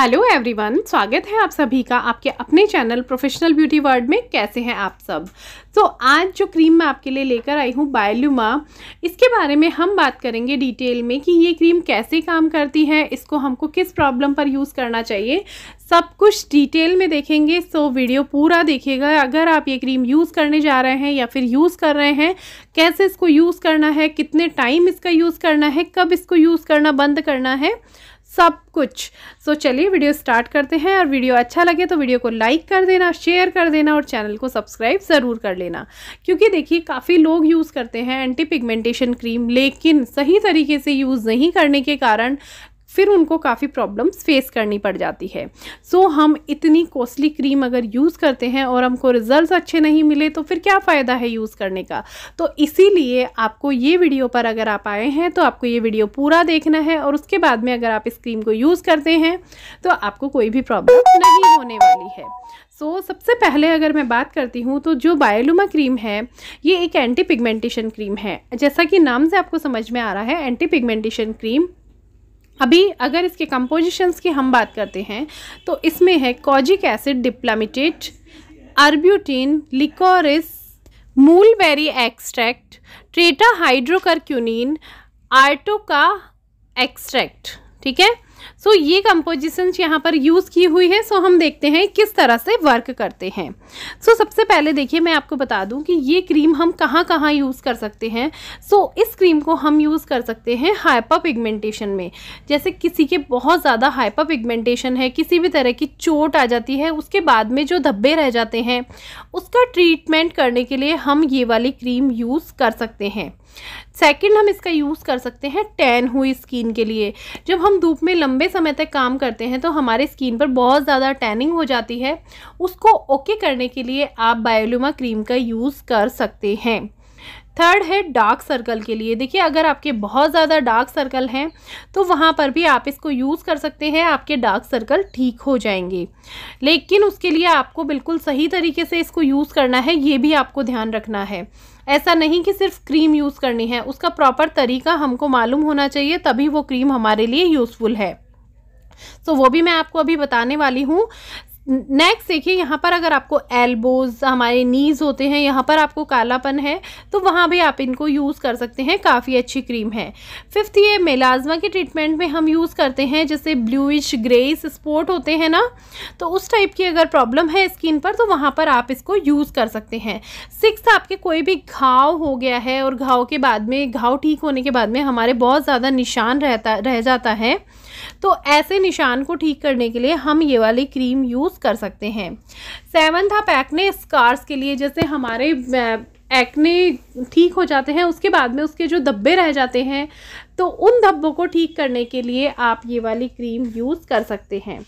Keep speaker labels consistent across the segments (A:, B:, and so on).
A: hello everyone स्वागत है आप सभी का आपके अपने चैनल प्रोफेशनल ब्यूटी वर्ल्ड में कैसे हैं आप सब तो so, आज जो क्रीम मैं आपके लिए लेकर आई हूँ बायलुमा इसके बारे में हम बात करेंगे डिटेल में कि ये क्रीम कैसे काम करती है इसको हमको किस प्रॉब्लम पर यूज़ करना चाहिए सब कुछ डिटेल में देखेंगे सो so, वीडियो पूरा देखिएगा अगर आप ये क्रीम यूज़ करने जा रहे हैं या फिर यूज़ कर रहे हैं कैसे इसको यूज़ करना है कितने टाइम इसका यूज़ करना है कब इसको यूज़ करना बंद करना है सब कुछ सो so, चलिए वीडियो स्टार्ट करते हैं और वीडियो अच्छा लगे तो वीडियो को लाइक कर देना शेयर कर देना और चैनल को सब्सक्राइब ज़रूर कर लेना क्योंकि देखिए काफ़ी लोग यूज़ करते हैं एंटी पिगमेंटेशन क्रीम लेकिन सही तरीके से यूज़ नहीं करने के कारण फिर उनको काफ़ी प्रॉब्लम्स फेस करनी पड़ जाती है सो so, हम इतनी कॉस्टली क्रीम अगर यूज़ करते हैं और हमको रिजल्ट्स अच्छे नहीं मिले तो फिर क्या फ़ायदा है यूज़ करने का तो इसीलिए आपको ये वीडियो पर अगर आप आए हैं तो आपको ये वीडियो पूरा देखना है और उसके बाद में अगर आप इस क्रीम को यूज़ करते हैं तो आपको कोई भी प्रॉब्लम नहीं होने वाली है सो so, सबसे पहले अगर मैं बात करती हूँ तो जो बायोलुमा क्रीम है ये एक एंटी पिगमेंटेशन क्रीम है जैसा कि नाम से आपको समझ में आ रहा है एंटी पिगमेंटेशन क्रीम अभी अगर इसके कंपोजिशंस की हम बात करते हैं तो इसमें है kojic acid dipalmitate arbutin licorice mulberry extract tetrahydrocurcumin आर्टो का एक्सट्रैक्ट ठीक है सो so, ये कंपोजिशंस यहाँ पर यूज़ की हुई है सो so, हम देखते हैं किस तरह से वर्क करते हैं सो so, सबसे पहले देखिए मैं आपको बता दूँ कि ये क्रीम हम कहाँ कहाँ यूज़ कर सकते हैं सो so, इस क्रीम को हम यूज़ कर सकते हैं हाइपर पिगमेंटेशन में जैसे किसी के बहुत ज़्यादा हाइपर पिगमेंटेशन है किसी भी तरह की चोट आ जाती है उसके बाद में जो धब्बे रह जाते हैं उसका ट्रीटमेंट करने के लिए हम ये वाली क्रीम यूज़ कर सकते हैं सेकेंड हम इसका यूज़ कर सकते हैं टैन हुई स्किन के लिए जब हम धूप में लंबे समय तक काम करते हैं तो हमारे स्किन पर बहुत ज़्यादा टैनिंग हो जाती है उसको ओके करने के लिए आप बायोलोमा क्रीम का यूज़ कर सकते हैं थर्ड है डार्क सर्कल के लिए देखिए अगर आपके बहुत ज़्यादा डार्क सर्कल हैं तो वहाँ पर भी आप इसको यूज़ कर सकते हैं आपके डार्क सर्कल ठीक हो जाएंगे लेकिन उसके लिए आपको बिल्कुल सही तरीके से इसको यूज़ करना है ये भी आपको ध्यान रखना है ऐसा नहीं कि सिर्फ क्रीम यूज़ करनी है उसका प्रॉपर तरीका हमको मालूम होना चाहिए तभी वो क्रीम हमारे लिए यूज़फुल है सो so, वो भी मैं आपको अभी बताने वाली हूँ नेक्स्ट देखिए यहाँ पर अगर आपको एल्बोज हमारे नीज़ होते हैं यहाँ पर आपको कालापन है तो वहाँ भी आप इनको यूज़ कर सकते हैं काफ़ी अच्छी क्रीम है फिफ्थ ये मेलाजमा के ट्रीटमेंट में हम यूज़ करते हैं जैसे ब्लूइश ग्रेस स्पॉट होते हैं ना तो उस टाइप की अगर प्रॉब्लम है स्किन पर तो वहाँ पर आप इसको यूज़ कर सकते हैं सिक्स आपके कोई भी घाव हो गया है और घाव के बाद में घाव ठीक होने के बाद में हमारे बहुत ज़्यादा निशान रहता रह जाता है तो ऐसे निशान को ठीक करने के लिए हम ये वाली क्रीम यूज़ यूज़ कर सकते हैं सेवन्थ आप एक्ने स्कार्स के लिए जैसे हमारे एक्ने ठीक हो जाते हैं उसके बाद में उसके जो धब्बे रह जाते हैं तो उन धब्बों को ठीक करने के लिए आप ये वाली क्रीम यूज़ कर सकते हैं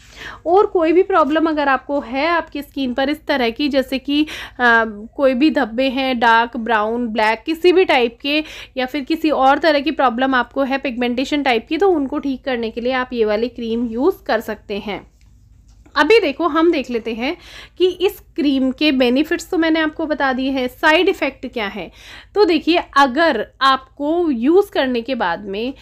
A: और कोई भी प्रॉब्लम अगर आपको है आपकी स्किन पर इस तरह की जैसे कि आ, कोई भी धब्बे हैं डार्क ब्राउन ब्लैक किसी भी टाइप के या फिर किसी और तरह की प्रॉब्लम आपको है पिगमेंटेशन टाइप की तो उनको ठीक करने के लिए आप ये वाली क्रीम यूज़ कर सकते हैं अभी देखो हम देख लेते हैं कि इस क्रीम के बेनिफिट्स तो मैंने आपको बता दिए हैं साइड इफ़ेक्ट क्या है तो देखिए अगर आपको यूज़ करने के बाद में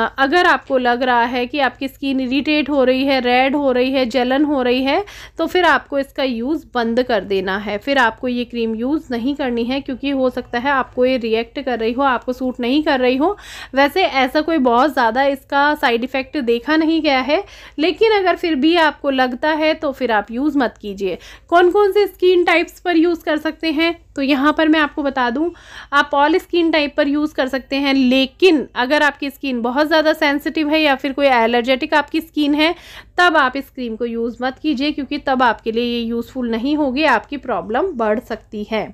A: अगर आपको लग रहा है कि आपकी स्किन इरीटेट हो रही है रेड हो रही है जलन हो रही है तो फिर आपको इसका यूज़ बंद कर देना है फिर आपको ये क्रीम यूज़ नहीं करनी है क्योंकि हो सकता है आपको ये रिएक्ट कर रही हो आपको सूट नहीं कर रही हो वैसे ऐसा कोई बहुत ज़्यादा इसका साइड इफ़ेक्ट देखा नहीं गया है लेकिन अगर फिर भी आपको लगता है तो फिर आप यूज़ मत कीजिए कौन कौन से स्किन टाइप्स पर यूज़ कर सकते हैं तो यहाँ पर मैं आपको बता दूँ आप ऑल स्किन टाइप पर यूज़ कर सकते हैं लेकिन अगर आपकी स्किन बहुत ज़्यादा सेंसिटिव है या फिर कोई एलर्जेटिक आपकी स्किन है तब आप इस क्रीम को यूज़ मत कीजिए क्योंकि तब आपके लिए ये यूज़फुल नहीं होगी आपकी प्रॉब्लम बढ़ सकती है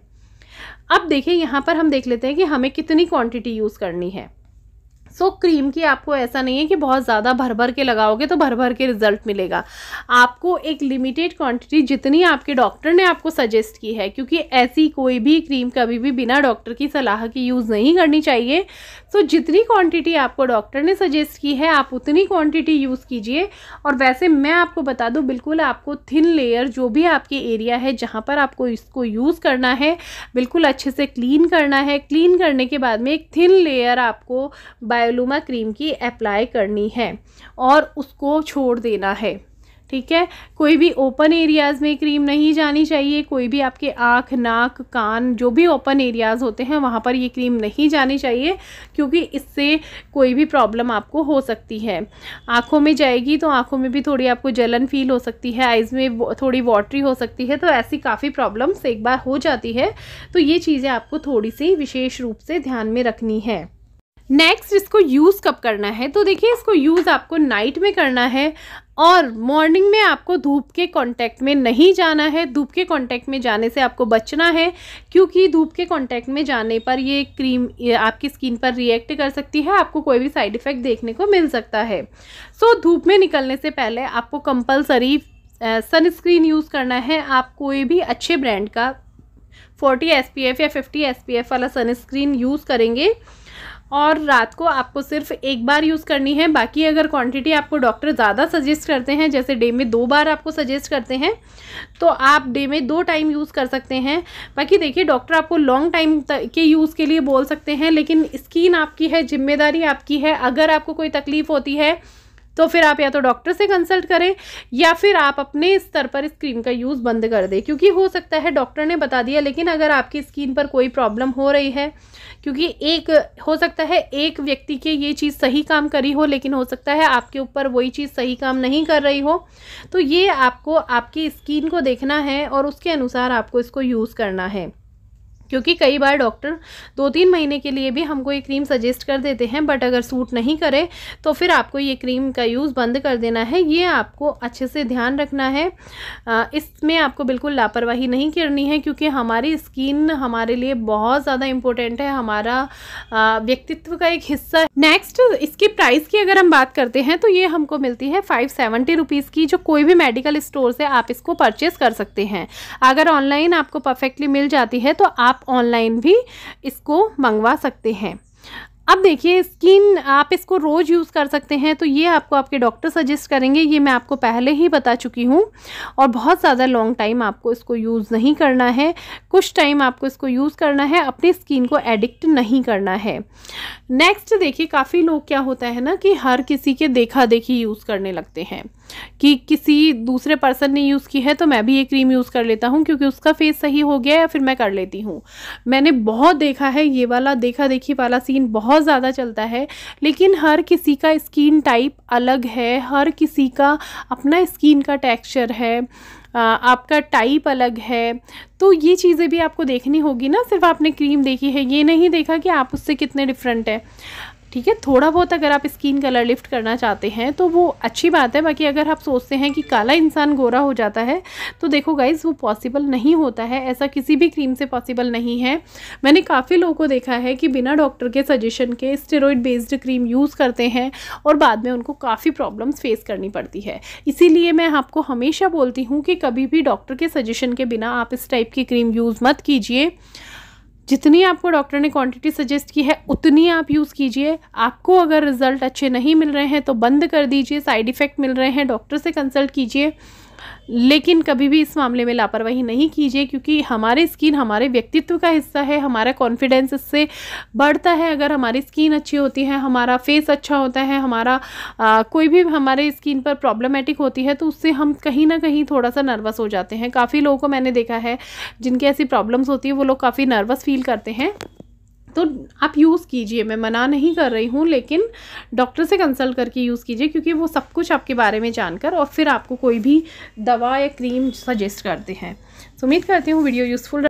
A: अब देखिए यहाँ पर हम देख लेते हैं कि हमें कितनी क्वांटिटी यूज़ करनी है सो क्रीम की आपको ऐसा नहीं है कि बहुत ज़्यादा भर भर के लगाओगे तो भर भर के रिजल्ट मिलेगा आपको एक लिमिटेड क्वांटिटी जितनी आपके डॉक्टर ने आपको सजेस्ट की है क्योंकि ऐसी कोई भी क्रीम कभी भी बिना डॉक्टर की सलाह की यूज़ नहीं करनी चाहिए सो जितनी क्वांटिटी आपको डॉक्टर ने सजेस्ट की है आप उतनी क्वान्टिटी यूज़ कीजिए और वैसे मैं आपको बता दूँ बिल्कुल आपको थिन लेयर जो भी आपके एरिया है जहाँ पर आपको इसको यूज़ करना है बिल्कुल अच्छे से क्लीन करना है क्लीन करने के बाद में एक थिन लेयर आपको बाय क्रायोलूमा क्रीम की अप्लाई करनी है और उसको छोड़ देना है ठीक है कोई भी ओपन एरियाज़ में क्रीम नहीं जानी चाहिए कोई भी आपके आँख नाक कान जो भी ओपन एरियाज़ होते हैं वहाँ पर ये क्रीम नहीं जानी चाहिए क्योंकि इससे कोई भी प्रॉब्लम आपको हो सकती है आँखों में जाएगी तो आँखों में भी थोड़ी आपको जलन फील हो सकती है आइज़ में थोड़ी वाटरी हो सकती है तो ऐसी काफ़ी प्रॉब्लम्स एक बार हो जाती है तो ये चीज़ें आपको थोड़ी सी विशेष रूप से ध्यान में रखनी है नेक्स्ट इसको यूज़ कब करना है तो देखिए इसको यूज़ आपको नाइट में करना है और मॉर्निंग में आपको धूप के कांटेक्ट में नहीं जाना है धूप के कांटेक्ट में जाने से आपको बचना है क्योंकि धूप के कांटेक्ट में जाने पर ये क्रीम ये आपकी स्किन पर रिएक्ट कर सकती है आपको कोई भी साइड इफ़ेक्ट देखने को मिल सकता है सो so, धूप में निकलने से पहले आपको कंपलसरी सनस्क्रीन यूज़ करना है आप कोई भी अच्छे ब्रांड का फोर्टी एस या फिफ्टी एस वाला सनस्क्रीन यूज़ करेंगे और रात को आपको सिर्फ एक बार यूज़ करनी है बाकी अगर क्वांटिटी आपको डॉक्टर ज़्यादा सजेस्ट करते हैं जैसे डे में दो बार आपको सजेस्ट करते हैं तो आप डे में दो टाइम यूज़ कर सकते हैं बाकी देखिए डॉक्टर आपको लॉन्ग टाइम के यूज़ के लिए बोल सकते हैं लेकिन स्किन आपकी है जिम्मेदारी आपकी है अगर आपको कोई तकलीफ़ होती है तो फिर आप या तो डॉक्टर से कंसल्ट करें या फिर आप अपने स्तर पर इस क्रीम का यूज़ बंद कर दें क्योंकि हो सकता है डॉक्टर ने बता दिया लेकिन अगर आपकी स्किन पर कोई प्रॉब्लम हो रही है क्योंकि एक हो सकता है एक व्यक्ति के ये चीज़ सही काम करी हो लेकिन हो सकता है आपके ऊपर वही चीज़ सही काम नहीं कर रही हो तो ये आपको आपकी स्किन को देखना है और उसके अनुसार आपको इसको यूज़ करना है क्योंकि कई बार डॉक्टर दो तीन महीने के लिए भी हमको ये क्रीम सजेस्ट कर देते हैं बट अगर सूट नहीं करे तो फिर आपको ये क्रीम का यूज़ बंद कर देना है ये आपको अच्छे से ध्यान रखना है इसमें आपको बिल्कुल लापरवाही नहीं करनी है क्योंकि हमारी स्किन हमारे लिए बहुत ज़्यादा इम्पोर्टेंट है हमारा व्यक्तित्व का एक हिस्सा है नेक्स्ट इसकी प्राइस की अगर हम बात करते हैं तो ये हमको मिलती है फाइव सेवेंटी रुपीज़ की जो कोई भी मेडिकल स्टोर से आप इसको परचेस कर सकते हैं अगर ऑनलाइन आपको परफेक्टली मिल जाती है तो आप ऑनलाइन भी इसको मंगवा सकते हैं अब देखिए स्किन आप इसको रोज़ यूज़ कर सकते हैं तो ये आपको आपके डॉक्टर सजेस्ट करेंगे ये मैं आपको पहले ही बता चुकी हूँ और बहुत ज़्यादा लॉन्ग टाइम आपको इसको यूज़ नहीं करना है कुछ टाइम आपको इसको यूज़ करना है अपनी स्किन को एडिक्ट नहीं करना है नेक्स्ट देखिए काफ़ी लोग क्या होता है ना कि हर किसी के देखा देखी यूज़ करने लगते हैं कि किसी दूसरे पर्सन ने यूज़ की है तो मैं भी ये क्रीम यूज़ कर लेता हूँ क्योंकि उसका फेस सही हो गया या फिर मैं कर लेती हूँ मैंने बहुत देखा है ये वाला देखा देखी वाला सीन बहुत ज़्यादा चलता है लेकिन हर किसी का स्किन टाइप अलग है हर किसी का अपना स्किन का टेक्स्चर है आपका टाइप अलग है तो ये चीज़ें भी आपको देखनी होगी ना सिर्फ आपने क्रीम देखी है ये नहीं देखा कि आप उससे कितने डिफरेंट हैं ठीक है थोड़ा बहुत अगर आप स्किन कलर लिफ्ट करना चाहते हैं तो वो अच्छी बात है बाकी अगर आप सोचते हैं कि काला इंसान गोरा हो जाता है तो देखो गाइज़ वो पॉसिबल नहीं होता है ऐसा किसी भी क्रीम से पॉसिबल नहीं है मैंने काफ़ी लोगों को देखा है कि बिना डॉक्टर के सजेशन के स्टेरॉइड बेस्ड क्रीम यूज़ करते हैं और बाद में उनको काफ़ी प्रॉब्लम्स फेस करनी पड़ती है इसीलिए मैं आपको हमेशा बोलती हूँ कि कभी भी डॉक्टर के सजेशन के बिना आप इस टाइप की क्रीम यूज़ मत कीजिए जितनी आपको डॉक्टर ने क्वांटिटी सजेस्ट की है उतनी आप यूज़ कीजिए आपको अगर रिज़ल्ट अच्छे नहीं मिल रहे हैं तो बंद कर दीजिए साइड इफ़ेक्ट मिल रहे हैं डॉक्टर से कंसल्ट कीजिए लेकिन कभी भी इस मामले में लापरवाही नहीं कीजिए क्योंकि हमारे स्किन हमारे व्यक्तित्व का हिस्सा है हमारा कॉन्फिडेंस इससे बढ़ता है अगर हमारी स्किन अच्छी होती है हमारा फेस अच्छा होता है हमारा आ, कोई भी हमारे स्किन पर प्रॉब्लमेटिक होती है तो उससे हम कहीं ना कहीं थोड़ा सा नर्वस हो जाते हैं काफ़ी लोगों को मैंने देखा है जिनकी ऐसी प्रॉब्लम्स होती है वो लोग काफ़ी नर्वस फील करते हैं तो आप यूज़ कीजिए मैं मना नहीं कर रही हूँ लेकिन डॉक्टर से कंसल्ट करके यूज़ कीजिए क्योंकि वो सब कुछ आपके बारे में जानकर और फिर आपको कोई भी दवा या क्रीम सजेस्ट करते हैं तो उम्मीद करती हूँ वीडियो यूज़फुल